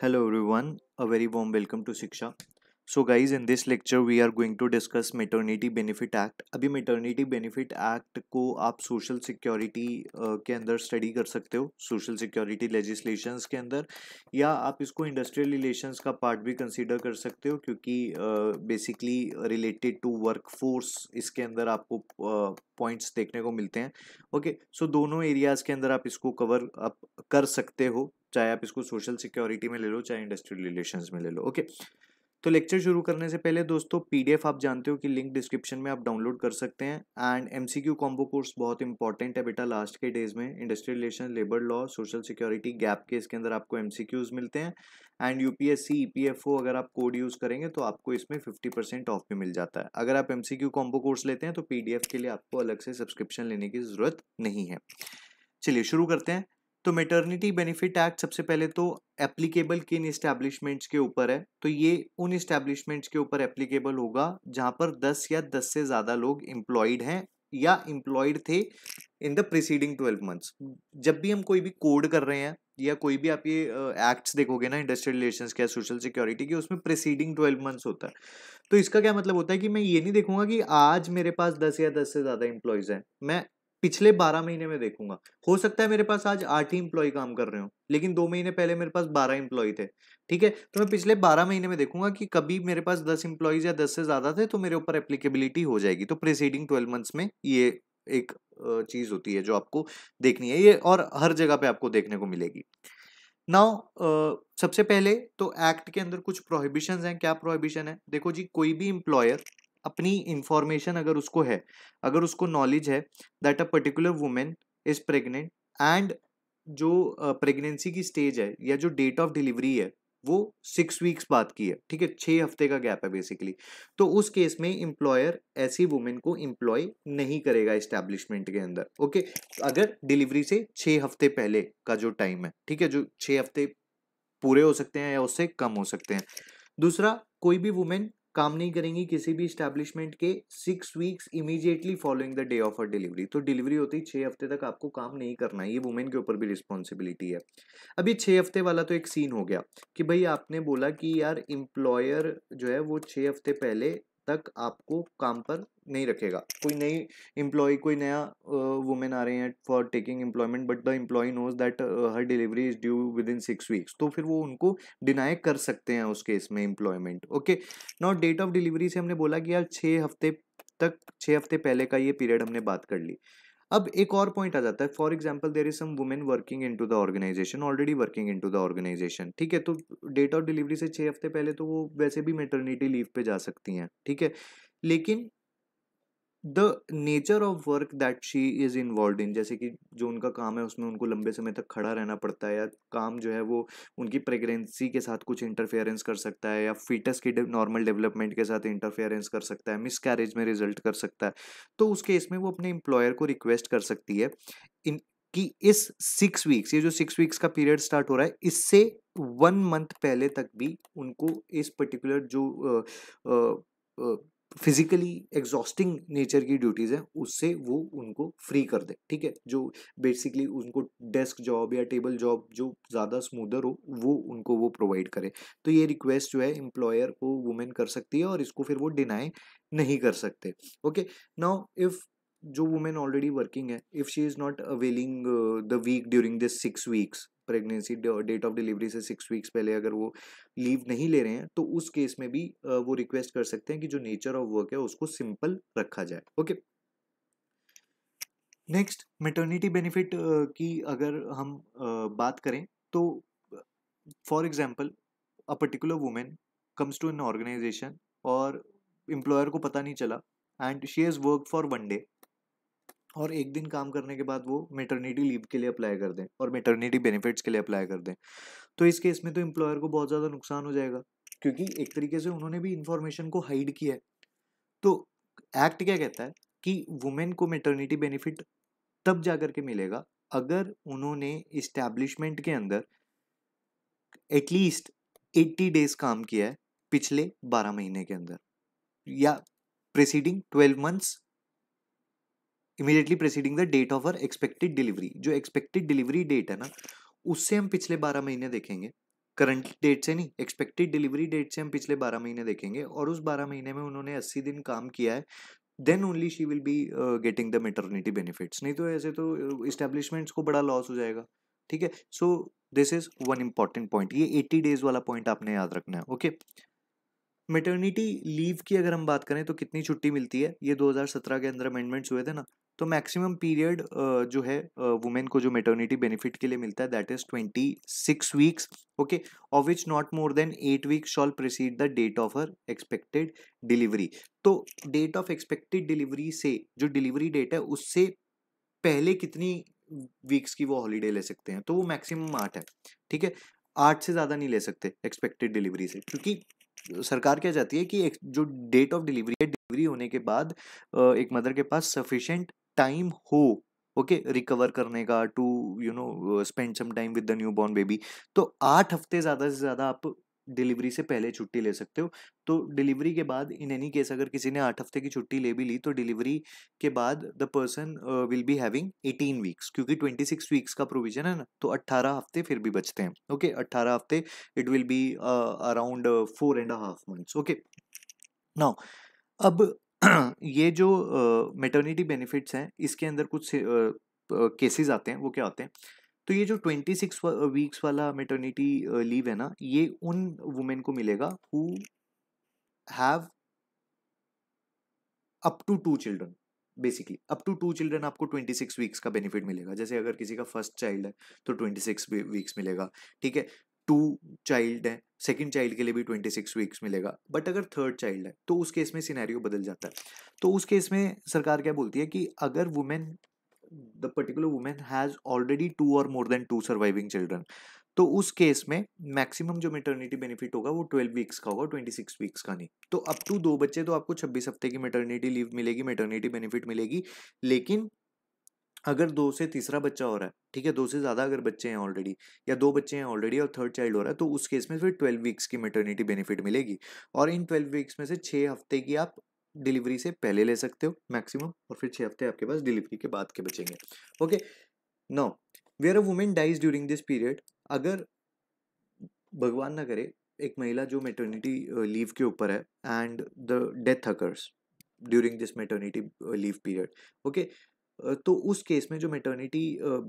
Hello everyone, a very warm welcome to Shiksha. So guys in this lecture we are going to discuss maternity benefit act अभी maternity benefit act को आप social security के अंदर study कर सकते हो social security legislation के अंदर या आप इसको इंडस्ट्रियल रिलेशंस का पार्ट भी कंसिडर कर सकते हो क्योंकि basically related to work force इसके अंदर आपको पॉइंट्स uh, देखने को मिलते हैं ओके okay, सो so दोनों एरियाज़ के अंदर आप इसको कवर आप कर सकते हो चाहे आप इसको सोशल सिक्योरिटी में ले लो चाहे इंडस्ट्रियल रिलेशन में ले लो ओके okay? तो लेक्चर शुरू करने से पहले दोस्तों पीडीएफ आप जानते हो कि लिंक डिस्क्रिप्शन में आप डाउनलोड कर सकते हैं एंड एमसीक्यू कॉम्बो कोर्स बहुत इंपॉर्टेंट है बेटा लास्ट के डेज में industrial relation labour law social security gap के इसके अंदर आपको एमसीक्यूज मिलते हैं एंड यूपीएससी ईपीएफओ अगर आप कोड यूज़ करेंगे तो आपको इसमें फिफ्टी परसेंट ऑफ भी मिल जाता है अगर आप एमसीक्यू कॉम्बो कोर्स लेते हैं तो पीडीएफ के लिए आपको अलग से सब्सक्रिप्शन लेने की ज़रूरत नहीं है चलिए शुरू करते हैं तो मेटर्निटी बेनिफिट एक्ट सबसे पहले तो एप्लीकेबल किन इस्टेब्लिशमेंट्स के ऊपर है तो ये उन इस्टेब्लिशमेंट्स के ऊपर एप्लीकेबल होगा जहाँ पर 10 या 10 से ज़्यादा लोग इम्प्लॉयड हैं या इम्प्लॉयड थे in the preceding twelve months जब भी हम कोई भी कोड कर रहे हैं या कोई भी आप ये एक्ट्स uh, देखोगे ना इंडस्ट्रियल रिलेशन के सोशल सिक्योरिटी के उसमें प्रिसीडिंग ट्वेल्व मंथ्स होता है तो इसका क्या मतलब होता है कि मैं ये नहीं देखूंगा कि आज मेरे पास दस या दस से ज़्यादा इम्प्लॉयज़ हैं मैं पिछले बारह महीने में देखूंगा हो सकता है मेरे पास आज आठ ही इम्प्लॉय काम कर रहे हो लेकिन दो महीने पहले मेरे पास बारह इम्प्लॉय थे ठीक है तो मैं पिछले बारह महीने में देखूंगा कि कभी मेरे पास दस इंप्लॉयज या दस से ज्यादा थे तो मेरे ऊपर एप्लीकेबिलिटी हो जाएगी तो प्रिसीडिंग ट्वेल्व मंथ्स में ये एक चीज होती है जो आपको देखनी है ये और हर जगह पे आपको देखने को मिलेगी नाउ uh, सबसे पहले तो एक्ट के अंदर कुछ प्रोहिबिशन हैं क्या प्रोहिबिशन है देखो जी कोई भी इंप्लॉयर अपनी इंफॉर्मेशन अगर उसको है अगर उसको नॉलेज है that a particular women is pregnant and जो प्रेगनेंसी की स्टेज है या जो डेट ऑफ डिलीवरी है वो सिक्स वीक्स बाद की है ठीक है छः हफ्ते का गैप है बेसिकली तो उस केस में इम्प्लॉयर ऐसी वुमेन को इम्प्लॉय नहीं करेगा इस्टेब्लिशमेंट के अंदर ओके अगर डिलीवरी से छः हफ्ते पहले का जो टाइम है ठीक है जो छः हफ्ते पूरे हो सकते हैं या उससे कम हो सकते हैं दूसरा कोई भी वुमेन काम नहीं करेंगी किसी भी इस्टेब्लिशमेंट के six weeks immediately following the day of a delivery तो डिलीवरी होती है छः हफ्ते तक आपको काम नहीं करना है ये वुमेन के ऊपर भी रिस्पॉन्सिबिलिटी है अब ये छः हफ्ते वाला तो एक सीन हो गया कि भाई आपने बोला कि यार एम्प्लॉयर जो है वो छः हफ्ते पहले तक आपको काम पर नहीं रखेगा कोई नई इम्प्लॉय कोई नया वुमेन आ रहे हैं for taking employment but the employer knows that her delivery is due within six weeks तो फिर वो उनको डिनाई कर सकते हैं उस केस में employment okay now date of delivery से हमने बोला कि यार छः हफ्ते तक छः हफ्ते पहले का ये पीरियड हमने बात कर ली अब एक और पॉइंट आ जाता है for example there is some women working in to the organisation already working in to the organisation ठीक है तो डेट ऑफ डिलीवरी से छः हफ्ते पहले तो वो वैसे भी मेटर्निटी लीव पे जा सकती हैं ठीक है लेकिन the nature of work that she is involve in जैसे कि जो उनका काम है उसमें उनको लंबे समय तक खड़ा रहना पड़ता है या काम जो है वो उनकी प्रेगनेंसी के साथ कुछ इंटरफेरेंस कर सकता है या फीटस की नॉर्मल डेवलपमेंट के साथ इंटरफेरेंस कर सकता है मिस कैरेज में रिजल्ट कर सकता है तो उस केस में वो अपने एम्प्लॉयर को रिक्वेस्ट कर सकती है इन कि इस सिक्स वीक्स ये जो सिक्स वीक्स का पीरियड स्टार्ट हो रहा है इससे वन मंथ पहले तक भी उनको इस पर्टिकुलर जो आ, आ, आ, फिजिकली एग्जॉस्टिंग नेचर की ड्यूटीज़ हैं उससे वो उनको फ्री कर दे ठीक है जो बेसिकली उनको डेस्क जॉब या टेबल जॉब जो ज़्यादा स्मूदर हो वो उनको वो प्रोवाइड करे तो ये रिक्वेस्ट जो है एम्प्लॉयर को वुमेन कर सकती है और इसको फिर वो डिनाई नहीं कर सकते ओके नाउ इफ़ जो वुमेन ऑलरेडी वर्किंग है if she is not availing the week during this six weeks pregnancy date of delivery से सिक्स वीक्स पहले अगर वो लीव नहीं ले रहे हैं तो उस केस में भी uh, वो रिक्वेस्ट कर सकते हैं कि जो नेचर ऑफ वर्क है उसको सिंपल रखा जाए ओके नेक्स्ट मेटर्निटी बेनिफिट की अगर हम uh, बात करें तो for example a particular women comes to an organisation और एम्प्लॉयर को पता नहीं चला and she has work for one day और एक दिन काम करने के बाद वो मेटर्निटी लीव के लिए अप्लाई कर दें और मेटर्निटी बेनिफिट्स के लिए अप्लाई कर दें तो इस केस में तो एम्प्लॉयर को बहुत ज़्यादा नुकसान हो जाएगा क्योंकि एक तरीके से उन्होंने भी इन्फॉर्मेशन को हाइड किया है तो एक्ट क्या कहता है कि वुमेन को मेटर्निटी बेनिफिट तब जा कर के मिलेगा अगर उन्होंने इस्टेब्लिशमेंट के अंदर एटलीस्ट एट्टी डेज काम किया है पिछले बारह महीने के अंदर या preceding twelve months immediately preceding the date of uh expected delivery जो एक्सपेक्टेड डिलीवरी डेट है ना उससे हम पिछले बारह महीने देखेंगे करंट डेट से नहीं एक्सपेक्टेड डिलीवरी डेट से हम पिछले बारह महीने देखेंगे और उस बारह महीने में उन्होंने अस्सी दिन काम किया है then only she will be getting the maternity benefits नहीं तो ऐसे तो इस्टेब्लिशमेंट्स uh, को बड़ा लॉस हो जाएगा ठीक है so this is one important point ये एट्टी डेज वाला पॉइंट आपने याद रखना है ओके मेटर्निटी लीव की अगर हम बात करें तो कितनी छुट्टी मिलती है ये 2017 के अंदर अमेंडमेंट्स हुए थे ना तो मैक्सिमम पीरियड जो है वुमेन को जो मेटर्निटी बेनिफिट के लिए मिलता है that is twenty six weeks okay of which not more than eight weeks shall precede the date of her expected delivery तो डेट ऑफ एक्सपेक्टेड डिलीवरी से जो डिलीवरी डेट है उससे पहले कितनी वीक्स की वो हॉलीडे ले सकते हैं तो वो मैक्सिमम आठ है ठीक है आठ से ज़्यादा नहीं ले सकते एक्सपेक्टेड डिलीवरी से क्योंकि सरकार क्या चाहती है कि जो डेट ऑफ डिलीवरी है डिलीवरी होने के बाद एक मदर के पास सफिशेंट टाइम हो ओके okay, रिकवर करने का to you know spend some time with the newborn baby तो आठ हफ्ते ज़्यादा से ज़्यादा आप डिलीवरी से पहले छुट्टी ले सकते हो तो डिलीवरी के बाद इन एनी केस अगर किसी ने आठ हफ्ते की छुट्टी ले भी ली तो डिलीवरी के बाद the person will be having eighteen weeks क्योंकि ट्वेंटी सिक्स वीक्स का प्रोविजन है ना तो अट्ठारह हफ्ते फिर भी बचते हैं ओके अट्ठारह हफ्ते it will be around four and half months okay now अब ये जो मेटर्निटी बेनिफिट्स हैं इसके अंदर कुछ केसेस आते हैं वो क्या होते हैं तो ये जो ट्वेंटी सिक्स वीक्स वाला मेटर्निटी लीव है ना ये उन वुमेन को मिलेगा who have up to two children basically up to two children आपको ट्वेंटी सिक्स वीक्स का बेनिफिट मिलेगा जैसे अगर किसी का फर्स्ट चाइल्ड है तो ट्वेंटी सिक्स वीक्स मिलेगा ठीक है टू चाइल्ड है सेकेंड चाइल्ड के लिए भी ट्वेंटी सिक्स वीक्स मिलेगा बट अगर थर्ड चाइल्ड है तो उस केस में सिनेरियो बदल जाता है तो उस केस में सरकार क्या बोलती है कि अगर women the particular women has already two और more than two surviving children तो उस केस में मैक्सिमम जो मेटर्निटी बेनिफिट होगा वो ट्वेल्व वीक्स का होगा ट्वेंटी सिक्स वीक्स का नहीं तो अप टू दो बच्चे तो आपको छब्बीस हफ्ते की मेटर्निटी लीव मिलेगी मेटर्निटी बेनिफिट मिलेगी लेकिन अगर दो से तीसरा बच्चा हो रहा है ठीक है दो से ज़्यादा अगर बच्चे हैं ऑलरेडी या दो बच्चे हैं ऑलरेडी और थर्ड चाइल्ड हो रहा है तो उस केस में फिर ट्वेल्व वीक्स की मेटर्निटी बेनिफिट मिलेगी और इन ट्वेल्व वीक्स में से छः हफ्ते की आप डिलीवरी से पहले ले सकते हो मैक्सिमम और फिर छः हफ्ते आपके पास डिलीवरी के बाद के बचेंगे okay now where a women dies during this period अगर भगवान ना करे एक महिला जो मेटर्निटी लीव के ऊपर है and the death occurs during this maternity leave period okay तो उस केस में जो मेटर्निटी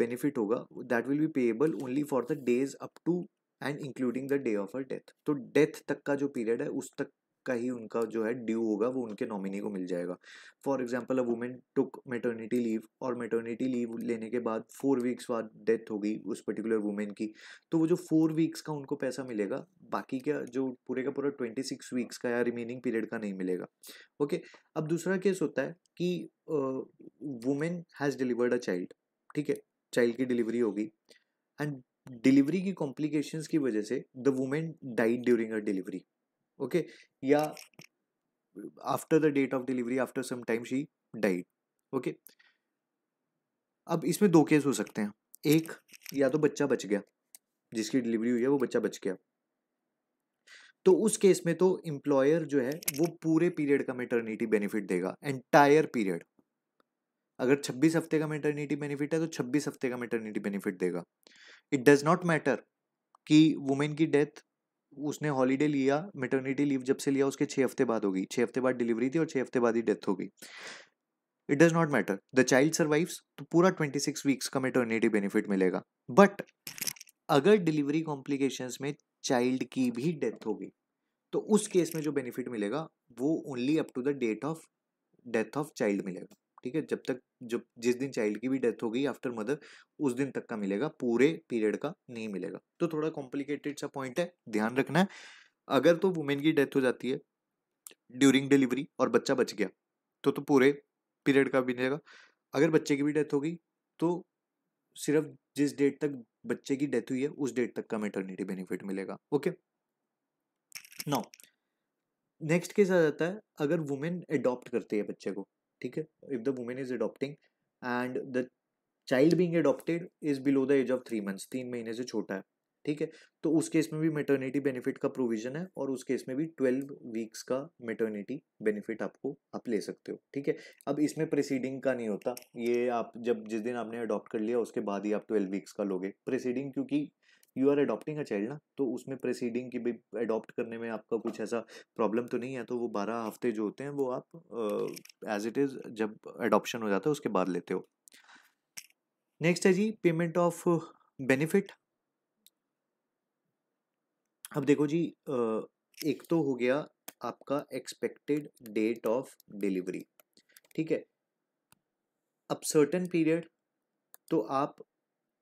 बेनिफिट होगा that will be payable only for the days up to and including the day of uh death तो death तक का जो period है उस तक का ही उनका जो है ड्यू होगा वो उनके नॉमिनी को मिल जाएगा for example a women took maternity leave और मेटर्निटी लीव लेने के बाद फोर वीक्स बाद डेथ हो गई उस पर्टिकुलर वुमेन की तो वो जो फोर वीक्स का उनको पैसा मिलेगा बाकी का जो पूरे का पूरा ट्वेंटी सिक्स वीक्स का या रिमेनिंग पीरियड का नहीं मिलेगा ओके okay? अब दूसरा केस होता है कि women has delivered a child ठीक है चाइल्ड की डिलीवरी होगी एंड डिलीवरी की कॉम्प्लिकेशंस की वजह से the women died during a delivery okay या after the date of delivery after some time she died okay अब इसमें दो केस हो सकते हैं एक या तो बच्चा बच गया जिसकी डिलीवरी हुई है वो बच्चा बच गया तो उस केस में तो एम्प्लॉयर जो है वो पूरे पीरियड का मेटर्निटी बेनिफिट देगा एंटायर पीरियड अगर 26 हफ्ते का मेटर्निटी बेनिफिट है तो 26 हफ्ते का मेटर्निटी बेनिफिट देगा इट डज नॉट मैटर कि वुमेन की डेथ उसने हॉलीडे लिया मेटर्निटी लीव जब से लिया उसके छः हफ्ते बाद होगी छः हफ्ते बाद डिलीवरी थी और छः हफ्ते बाद ही डेथ होगी it does not matter the child survives तो पूरा ट्वेंटी सिक्स वीक्स का मेटर्निटी बेनिफिट मिलेगा बट अगर डिलीवरी कॉम्प्लिकेशन में चाइल्ड की भी डेथ होगी तो उस केस में जो बेनिफिट मिलेगा वो only up to the date of death of child मिलेगा ठीक है जब तक जब जिस दिन चाइल्ड की भी डेथ हो गई आफ्टर मदर उस दिन तक का मिलेगा पूरे पीरियड का नहीं मिलेगा तो थोड़ा कॉम्प्लिकेटेड सा पॉइंट है ध्यान रखना है अगर तो वुमेन की डेथ हो जाती है ड्यूरिंग डिलीवरी और बच्चा बच गया तो तो पूरे पीरियड का भी मिलेगा अगर बच्चे की भी डेथ हो गई तो सिर्फ जिस डेट तक बच्चे की डेथ हुई है उस डेट तक का मेटर्निटी बेनिफिट मिलेगा ओके नाउ नेक्स्ट केस आ जाता है अगर वुमेन एडॉप्ट करती है बच्चे को ठीक है if the women is adopting and the child being adopted is below the age of three months तीन महीने से छोटा है ठीक है तो उस केस में भी मेटर्निटी बेनिफिट का प्रोविजन है और उस केस में भी ट्वेल्व वीक्स का मेटर्निटी बेनिफिट आपको आप ले सकते हो ठीक है अब इसमें प्रेसीडिंग का नहीं होता ये आप जब जिस दिन आपने अडॉप्ट कर लिया उसके बाद ही आप ट्वेल्व वीक्स का लोगे प्रेसीडिंग क्योंकि you are adopting a child ना तो उसमें प्रोसीडिंग की भी अडोप्ट करने में आपका कुछ ऐसा प्रॉब्लम तो नहीं है तो वो बारह हफ्ते जो होते हैं वो आप एज इट इज़ जब अडोप्शन हो जाता है उसके बाद लेते हो नेक्स्ट है जी पेमेंट ऑफ बेनिफिट अब देखो जी एक तो हो गया आपका एक्सपेक्टेड डेट ऑफ डिलीवरी ठीक है अब सर्टेन पीरियड तो आप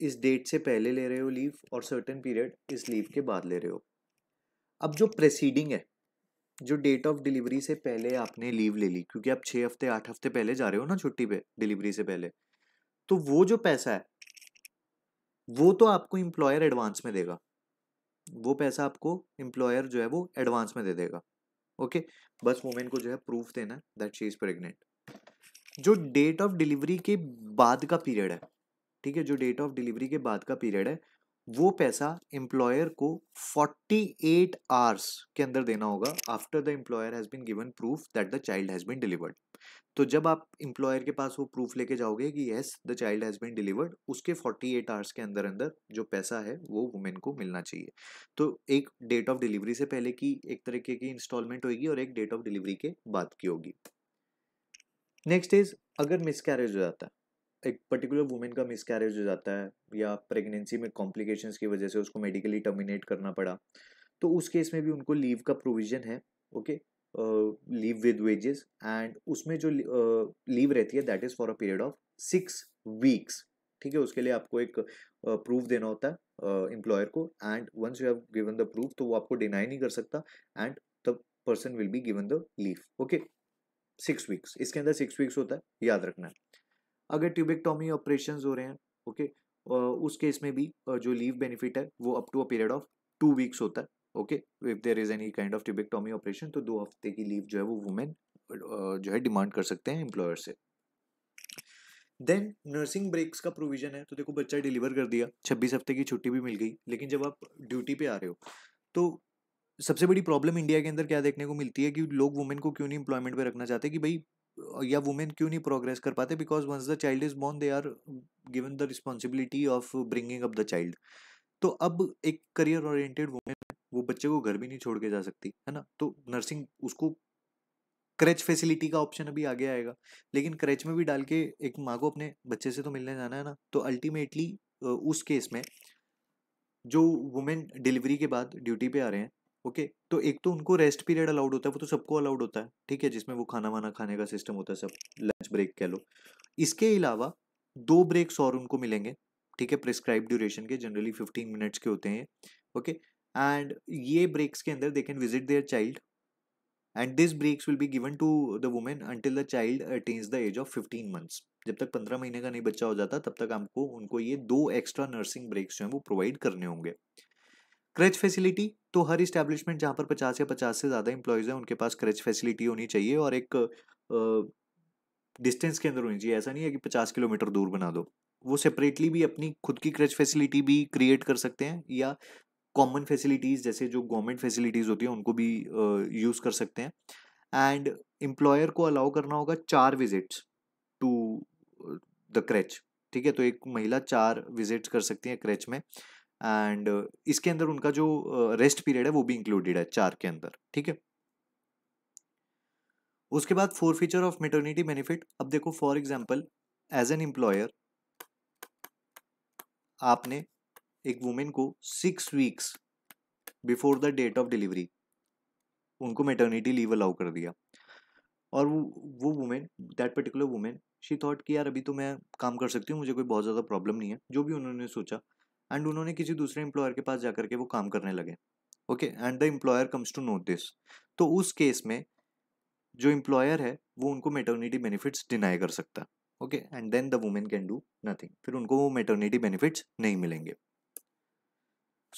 इस डेट से पहले ले रहे हो लीव और सर्टेन पीरियड इस लीव के बाद ले रहे हो अब जो प्रेसीडिंग है जो डेट ऑफ डिलीवरी से पहले आपने लीव ले ली क्योंकि आप छः हफ्ते आठ हफ्ते पहले जा रहे हो ना छुट्टी पे डिलीवरी से पहले तो वो जो पैसा है वो तो आपको एम्प्लॉयर एडवांस में देगा वो पैसा आपको एम्प्लॉयर जो है वो एडवांस में दे देगा ओके बस वुमेन को जो है प्रूफ देना दैट शी इज़ प्रेगनेंट जो डेट ऑफ डिलीवरी के बाद का पीरियड है ठीक है जो डेट ऑफ डिलीवरी के बाद का पीरियड है वो पैसा एम्प्लॉयर को 48 आवर्स के अंदर देना होगा after the employer has been given proof that the child has been delivered तो जब आप एम्प्लॉयर के पास वो प्रूफ लेके जाओगे कि yes the child has been delivered उसके 48 आवर्स के अंदर अंदर जो पैसा है वो वुमेन को मिलना चाहिए तो एक डेट ऑफ डिलीवरी से पहले की एक तरीके की इंस्टॉलमेंट होगी और एक डेट ऑफ डिलीवरी के बाद की होगी नेक्स्ट इज अगर मिसकैरेज हो जाता है एक पर्टिकुलर वुमेन का मिस हो जाता है या प्रेगनेंसी में कॉम्प्लिकेशन की वजह से उसको मेडिकली टर्मिनेट करना पड़ा तो उस केस में भी उनको लीव का प्रोविज़न है okay leave with wages and उसमें जो लीव uh, रहती है that is for a period of six weeks ठीक है उसके लिए आपको एक प्रूफ uh, देना होता है एम्प्लॉयर uh, को and once you have given the proof तो वो आपको डिनाई नहीं कर सकता and the person will be given the leave okay six weeks इसके अंदर सिक्स वीक्स होता है याद रखना है अगर ट्यूबेक्टोमी ऑपरेशन हो रहे हैं ओके उस केस में भी जो लीव बेनिफिट है वो up to a period of two weeks होता है okay if there is any kind of tubectomy operation तो दो हफ्ते की लीव जो है वो वुमेन जो है डिमांड कर सकते हैं एम्प्लॉयर से देन नर्सिंग ब्रेक्स का प्रोविजन है तो देखो बच्चा डिलीवर कर दिया छब्बीस हफ्ते की छुट्टी भी मिल गई लेकिन जब आप ड्यूटी पे आ रहे हो तो सबसे बड़ी प्रॉब्लम इंडिया के अंदर क्या देखने को मिलती है कि लोग वुमेन को क्यों नहीं एम्प्लॉयमेंट पे रखना चाहते कि भाई या वुमेन क्यों नहीं प्रोग्रेस कर पाते because once the child is born they are given the responsibility of bringing up the child तो अब एक करियर ओरिएंटेड वुमेन वो बच्चे को घर भी नहीं छोड़ के जा सकती है ना तो नर्सिंग उसको क्रैच फैसिलिटी का ऑप्शन अभी आगे आएगा लेकिन क्रैच में भी डाल के एक माँ को अपने बच्चे से तो मिलने जाना है ना तो अल्टीमेटली उस केस में जो वुमेन डिलीवरी के बाद ड्यूटी पे आ रहे हैं ओके okay, तो एक तो उनको रेस्ट पीरियड अलाउड होता है वो तो सबको अलाउड होता है ठीक है जिसमें वो खाना वाना खाने का सिस्टम होता है सब लंच ब्रेक कह लो इसके अलावा दो ब्रेक्स और उनको मिलेंगे ठीक है प्रिस्क्राइब ड्यूरेशन के जनरली फिफ्टीन मिनट्स के होते हैं ओके एंड ये ब्रेक्स के अंदर they can visit their child and this breaks will be given to the women until the child attains the age of fifteen months जब तक पंद्रह महीने का नहीं बच्चा हो जाता तब तक आपको उनको ये दो एक्स्ट्रा नर्सिंग ब्रेक्स जो हैं वो प्रोवाइड करने होंगे क्रेच फैसिलिटी तो हर इस्टेब्लिशमेंट जहाँ पर पचास या पचास से ज़्यादा इंप्लॉयज़ हैं उनके पास क्रेच फैसिलिटी होनी चाहिए और एक डिस्टेंस के अंदर होनी चाहिए ऐसा नहीं है कि पचास किलोमीटर दूर बना दो वो सेपरेटली भी अपनी खुद की क्रेच फैसिलिटी भी क्रिएट कर सकते हैं या कॉमन फैसिलिटीज़ जैसे जो गवर्नमेंट फैसिलिटीज़ होती हैं उनको भी यूज़ कर सकते हैं एंड एम्प्लॉयर को अलाउ करना होगा चार विजिट्स टू द क्रैच ठीक है तो एक महिला चार विजिट्स कर सकती है क्रैच में एंड इसके अंदर उनका जो रेस्ट पीरियड है वो भी इंक्लूडेड है चार के अंदर ठीक है उसके बाद forfeiture of maternity benefit अब देखो for example as an employer आपने एक वुमेन को six weeks before the date of delivery उनको मेटर्निटी लीव अलाउ कर दिया और वो वो women that particular women she thought कि यार अभी तो मैं काम कर सकती हूँ मुझे कोई बहुत ज़्यादा प्रॉब्लम नहीं है जो भी उन्होंने सोचा एंड उन्होंने किसी दूसरे एम्प्लॉयर के पास जाकर के वो काम करने लगे okay and the employer comes to know this तो उस केस में जो एम्प्लॉयर है वो उनको मेटर्निटी बेनिफिट्स डिनाई कर सकता okay and then the women can do nothing फिर उनको वो मेटर्निटी बेनिफिट्स नहीं मिलेंगे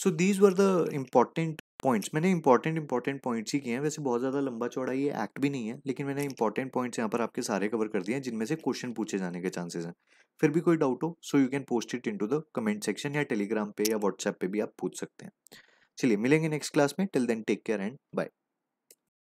so these were the important points मैंने इंपॉर्टेंट इंपॉर्टेंट पॉइंट्स ही किए हैं वैसे बहुत ज़्यादा लंबा चौड़ा ये एक्ट भी नहीं है लेकिन मैंने इंपॉर्टेंट पॉइंट्स यहाँ पर आपके सारे कवर कर दिए हैं जिनमें से क्वेश्चन पूछे जाने के चांसेस हैं फिर भी कोई डाउट हो so you can post it into the comment section या टेलीग्राम पे या व्हाट्सएप पे भी आप पूछ सकते हैं चलिए मिलेंगे नेक्स्ट क्लास में till then take care and bye